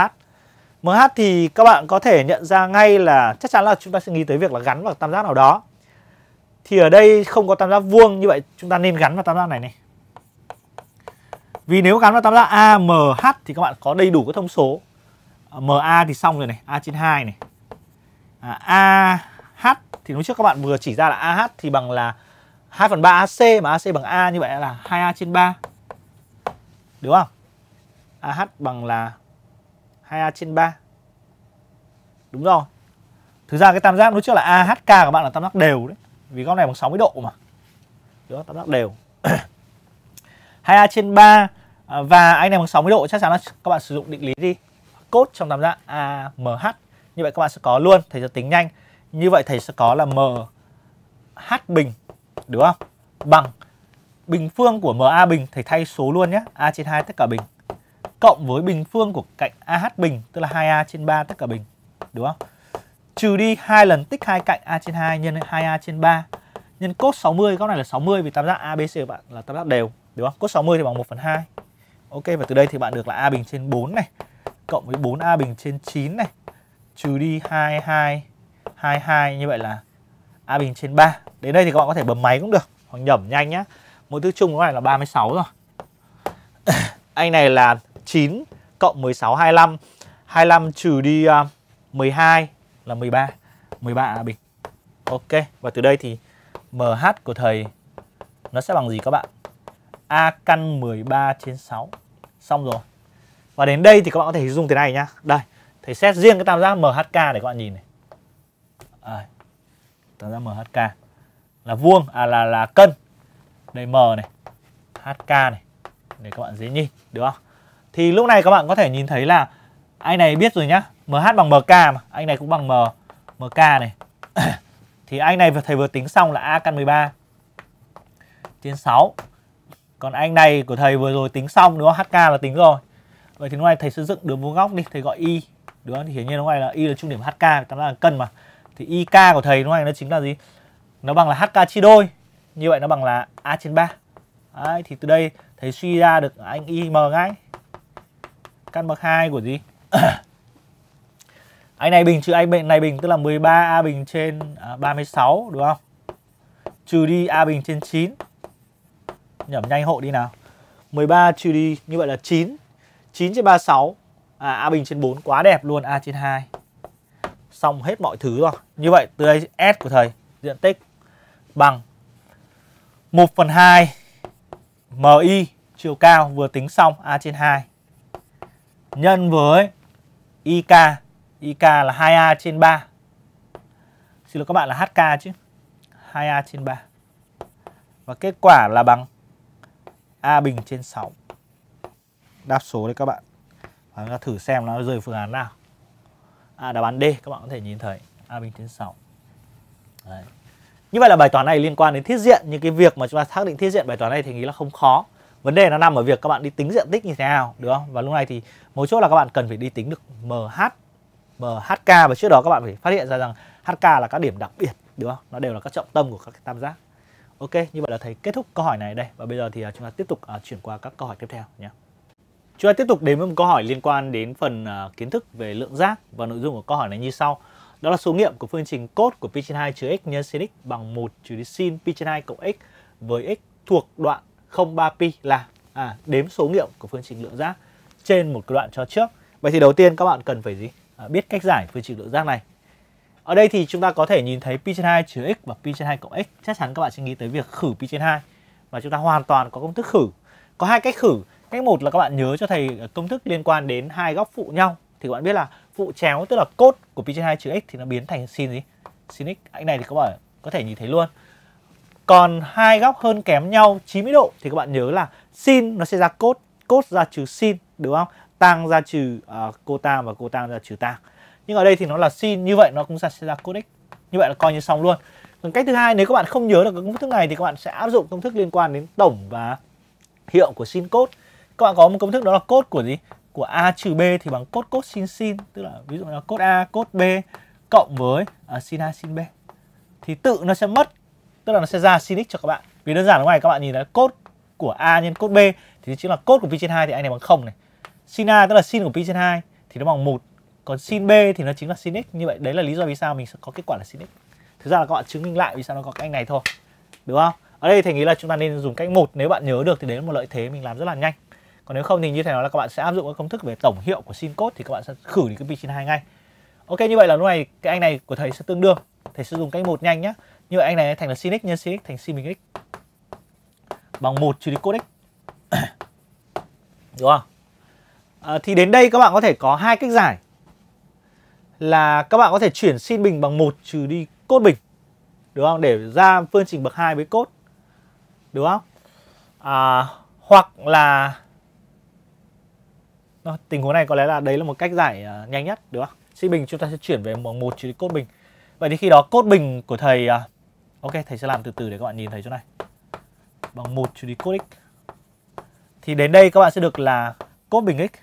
MH thì các bạn có thể nhận ra ngay là chắc chắn là chúng ta sẽ nghĩ tới việc là gắn vào tam giác nào đó thì ở đây không có tam giác vuông như vậy chúng ta nên gắn vào tam giác này này vì nếu gắn vào tam giác AMH thì các bạn có đầy đủ các thông số ờ, MA thì xong rồi này A trên 2 này à, A thì lúc trước các bạn vừa chỉ ra là AH thì bằng là 2 phần 3 AC mà AC bằng A như vậy là 2A trên 3 đúng không AH bằng là 2A trên 3 đúng rồi thực ra cái tam giác lúc trước là AHK các bạn là tam giác đều đấy vì góc này bằng 60 độ mà đó tam giác đều 2A trên 3 à, và anh này bằng 60 độ chắc chắn là các bạn sử dụng định lý đi cốt trong tam giác AMH như vậy các bạn sẽ có luôn thầy sẽ tính nhanh như vậy thầy sẽ có là m h bình đúng không? Bằng bình phương của MA bình thầy thay số luôn nhé. A trên 2 tất cả bình cộng với bình phương của cạnh AH bình tức là 2A trên 3 tất cả bình đúng không? Trừ đi hai lần tích hai cạnh A trên 2 nhân 2A trên 3 nhân cos 60 góc này là 60 vì tam giác ABC của bạn là tam giác đều đúng không? Cos 60 thì bằng 1 phần 2. Ok và từ đây thì bạn được là A bình trên 4 này cộng với 4A bình trên 9 này trừ đi 22 22 như vậy là A bình trên 3. Đến đây thì các bạn có thể bấm máy cũng được, hoặc nhẩm nhanh nhá. Một thứ chung của này là 36 rồi. Anh này là 9 cộng 16 25. 25 trừ đi 12 à, là 13. 13 A bình. Ok, và từ đây thì MH của thầy nó sẽ bằng gì các bạn? A căn 13 trên 6. Xong rồi. Và đến đây thì các bạn có thể dùng thế này nhá. Đây, thầy xét riêng cái tam giác MHK để các bạn nhìn này ta ra MHK là vuông à là là cân đây M này HK này để các bạn dễ nhìn được không thì lúc này các bạn có thể nhìn thấy là anh này biết rồi nhá MH bằng MK mà anh này cũng bằng M MK này thì anh này vừa thầy vừa tính xong là A căn 13 trên 6 còn anh này của thầy vừa rồi tính xong đúng không HK là tính rồi vậy thì lúc này thầy sẽ dựng đường vuông góc đi thầy gọi Y đúng không thì hiển nhiên lúc này là Y là trung điểm HK ta là cân mà thì IK của thầy lúc này nó chính là gì nó bằng là HK chia đôi như vậy nó bằng là A trên 3 Đấy, thì từ đây thầy suy ra được anh IM ngay căn bậc 2 của gì anh này bình trừ anh bệnh này bình tức là 13 A bình trên 36 à, đúng không trừ đi A bình trên 9 nhẩm nhanh hộ đi nào 13 trừ đi như vậy là 9 9 trên 36 à, A bình trên 4 quá đẹp luôn A trên 2 xong hết mọi thứ rồi. Như vậy từ đây S của thầy diện tích bằng 1 phần 2 MI chiều cao vừa tính xong A trên 2 nhân với IK IK là 2A trên 3 Xin lỗi các bạn là HK chứ 2A trên 3 Và kết quả là bằng A bình trên 6 Đáp số đấy các bạn Và chúng ta thử xem nó rơi phương án nào à, đáp án D các bạn có thể nhìn thấy A bình trên 6 Đấy. Như vậy là bài toán này liên quan đến thiết diện nhưng cái việc mà chúng ta xác định thiết diện bài toán này thì nghĩ là không khó. Vấn đề nó nằm ở việc các bạn đi tính diện tích như thế nào, được không? Và lúc này thì một chỗ là các bạn cần phải đi tính được MH, MHK và trước đó các bạn phải phát hiện ra rằng HK là các điểm đặc biệt, được không? Nó đều là các trọng tâm của các tam giác. Ok, như vậy là thầy kết thúc câu hỏi này đây và bây giờ thì à, chúng ta tiếp tục à, chuyển qua các câu hỏi tiếp theo nhé. Chúng ta tiếp tục đến với một câu hỏi liên quan đến phần à, kiến thức về lượng giác và nội dung của câu hỏi này như sau. Đó là số nghiệm của phương trình cos của pi trên 2 trừ x nhân sin x bằng 1 trừ đi sin pi trên 2 cộng x với x thuộc đoạn 0, 3 pi là à, đếm số nghiệm của phương trình lượng giác trên một đoạn cho trước. Vậy thì đầu tiên các bạn cần phải gì? À, biết cách giải phương trình lượng giác này. Ở đây thì chúng ta có thể nhìn thấy pi trên 2 trừ x và pi trên 2 cộng x. Chắc chắn các bạn sẽ nghĩ tới việc khử pi trên 2 và chúng ta hoàn toàn có công thức khử. Có hai cách khử Cách một là các bạn nhớ cho thầy ờ, công thức liên quan đến hai góc phụ nhau thì các bạn biết là phụ chéo tức là cốt của pi trên 2 trừ x thì nó biến thành sin gì? Sin x. Anh này thì các bạn có thể nhìn thấy luôn. Còn hai góc hơn kém nhau 90 độ thì các bạn nhớ là sin nó sẽ ra cốt, cốt ra trừ sin đúng không? Tang ra trừ uh, cô và cotang ra trừ tang. Nhưng ở đây thì nó là sin như vậy nó cũng sẽ ra cốt x. Như vậy là coi như xong luôn. Còn cách thứ hai nếu các bạn không nhớ được công thức này thì các bạn sẽ áp dụng công thức liên quan đến tổng và hiệu của sin cốt các bạn có một công thức đó là cốt của gì của a trừ b thì bằng cốt cốt sin sin tức là ví dụ là cốt a cốt b cộng với uh, à, sin a sin b thì tự nó sẽ mất tức là nó sẽ ra sin x cho các bạn vì đơn giản là ngoài các bạn nhìn là cốt của a nhân cốt b thì chính là cốt của pi trên hai thì anh này bằng không này sin a tức là sin của pi trên hai thì nó bằng một còn sin b thì nó chính là sin x như vậy đấy là lý do vì sao mình sẽ có kết quả là sin x thực ra là các bạn chứng minh lại vì sao nó có cái anh này thôi đúng không ở đây thành nghĩ là chúng ta nên dùng cách một nếu bạn nhớ được thì đấy là một lợi thế mình làm rất là nhanh còn nếu không thì như thế nào là các bạn sẽ áp dụng các công thức về tổng hiệu của sin cos thì các bạn sẽ khử đi cái pi 92 ngay ok như vậy là lúc này cái anh này của thầy sẽ tương đương thầy sẽ dùng cách một nhanh nhá như vậy anh này thành là sin x nhân sin x thành sin bình x bằng 1 trừ đi cos x đúng không à, thì đến đây các bạn có thể có hai cách giải là các bạn có thể chuyển sin bình bằng 1 trừ đi cos bình đúng không để ra phương trình bậc 2 với cos đúng không à, hoặc là Ờ, tình huống này có lẽ là đấy là một cách giải uh, nhanh nhất đúng không? Sĩ bình chúng ta sẽ chuyển về một, một chữ cốt bình. Vậy thì khi đó cốt bình của thầy uh, ok thầy sẽ làm từ từ để các bạn nhìn thấy chỗ này bằng một chữ cốt x. Thì đến đây các bạn sẽ được là cốt bình x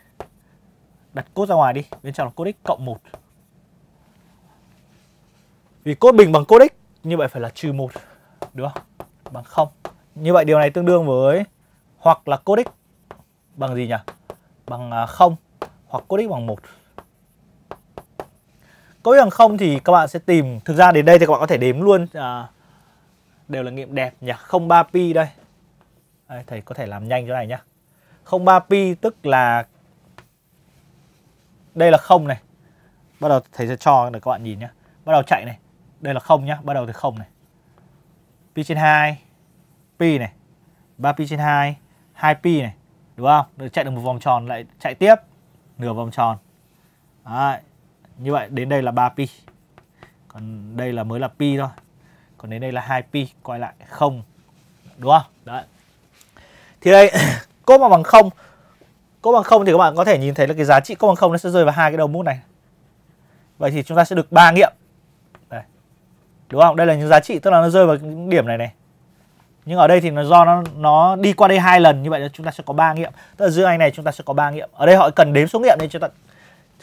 đặt cốt ra ngoài đi bên trong là cốt x cộng 1 vì cốt bình bằng cốt x như vậy phải là trừ 1 được. không bằng 0 như vậy điều này tương đương với hoặc là cốt x bằng gì nhỉ bằng 0 à, hoặc cos x bằng 1. Cos x bằng 0 thì các bạn sẽ tìm thực ra đến đây thì các bạn có thể đếm luôn à, đều là nghiệm đẹp nhỉ. 03 pi đây. đây. thầy có thể làm nhanh chỗ này nhá. 03 pi tức là đây là không này. Bắt đầu thầy sẽ cho để các bạn nhìn nhá. Bắt đầu chạy này. Đây là không nhá, bắt đầu từ không này. Pi trên 2 pi này. 3 pi trên 2, 2 pi này đúng không Để chạy được một vòng tròn lại chạy tiếp nửa vòng tròn Đấy. như vậy đến đây là 3 pi còn đây là mới là pi thôi còn đến đây là 2 pi quay lại không đúng không đấy thì đây cốt mà bằng không cốt bằng không thì các bạn có thể nhìn thấy là cái giá trị cốt bằng không nó sẽ rơi vào hai cái đầu mút này vậy thì chúng ta sẽ được ba nghiệm đây đúng không đây là những giá trị tức là nó rơi vào điểm này này nhưng ở đây thì nó do nó nó đi qua đây hai lần như vậy là chúng ta sẽ có ba nghiệm tức là giữa anh này chúng ta sẽ có ba nghiệm ở đây họ cần đếm số nghiệm nên chúng ta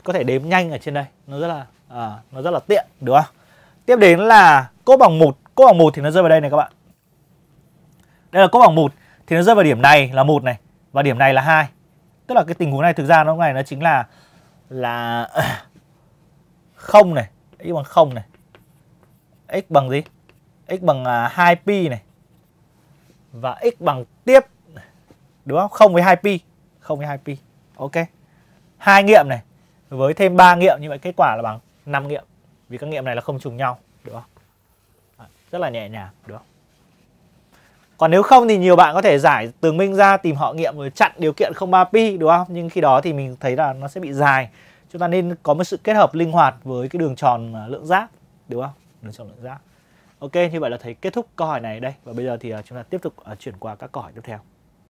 có thể đếm nhanh ở trên đây nó rất là à, nó rất là tiện đúng không tiếp đến là cốt bằng một cốt bằng một thì nó rơi vào đây này các bạn đây là cốt bằng một thì nó rơi vào điểm này là một này và điểm này là hai tức là cái tình huống này thực ra nó này nó chính là là không này y bằng không này x bằng gì x bằng 2 à, pi này và x bằng tiếp đúng không? 0 với 2 pi, 0 với 2 pi. Ok. Hai nghiệm này với thêm 3 nghiệm như vậy kết quả là bằng 5 nghiệm. Vì các nghiệm này là không trùng nhau, đúng không? rất là nhẹ nhàng, đúng không? Còn nếu không thì nhiều bạn có thể giải tường minh ra tìm họ nghiệm rồi chặn điều kiện 03 pi đúng không? Nhưng khi đó thì mình thấy là nó sẽ bị dài. Chúng ta nên có một sự kết hợp linh hoạt với cái đường tròn à, lượng giác, đúng không? Đường tròn lượng giác. Ok, như vậy là thấy kết thúc câu hỏi này đây và bây giờ thì à, chúng ta tiếp tục à, chuyển qua các câu hỏi tiếp theo.